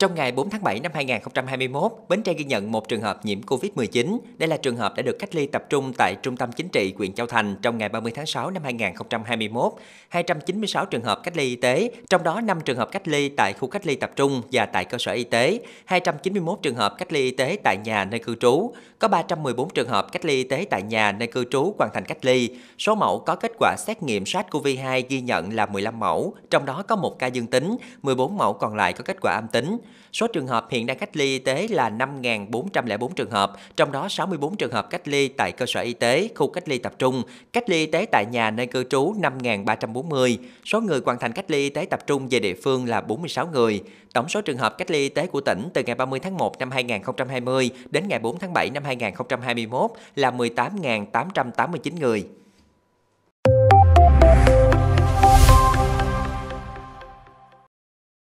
Trong ngày 4 tháng 7 năm 2021, Bến Tre ghi nhận một trường hợp nhiễm COVID-19. Đây là trường hợp đã được cách ly tập trung tại Trung tâm Chính trị huyện Châu Thành trong ngày 30 tháng 6 năm 2021. 296 trường hợp cách ly y tế, trong đó 5 trường hợp cách ly tại khu cách ly tập trung và tại cơ sở y tế, 291 trường hợp cách ly y tế tại nhà nơi cư trú, có 314 trường hợp cách ly y tế tại nhà nơi cư trú hoàn thành cách ly. Số mẫu có kết quả xét nghiệm SARS-CoV-2 ghi nhận là 15 mẫu, trong đó có một ca dương tính, 14 mẫu còn lại có kết quả âm tính. Số trường hợp hiện đang cách ly y tế là 5.404 trường hợp, trong đó 64 trường hợp cách ly tại cơ sở y tế, khu cách ly tập trung, cách ly y tế tại nhà nơi cư trú 5.340. Số người hoàn thành cách ly y tế tập trung về địa phương là 46 người. Tổng số trường hợp cách ly y tế của tỉnh từ ngày 30 tháng 1 năm 2020 đến ngày 4 tháng 7 năm 2021 là 18.889 người.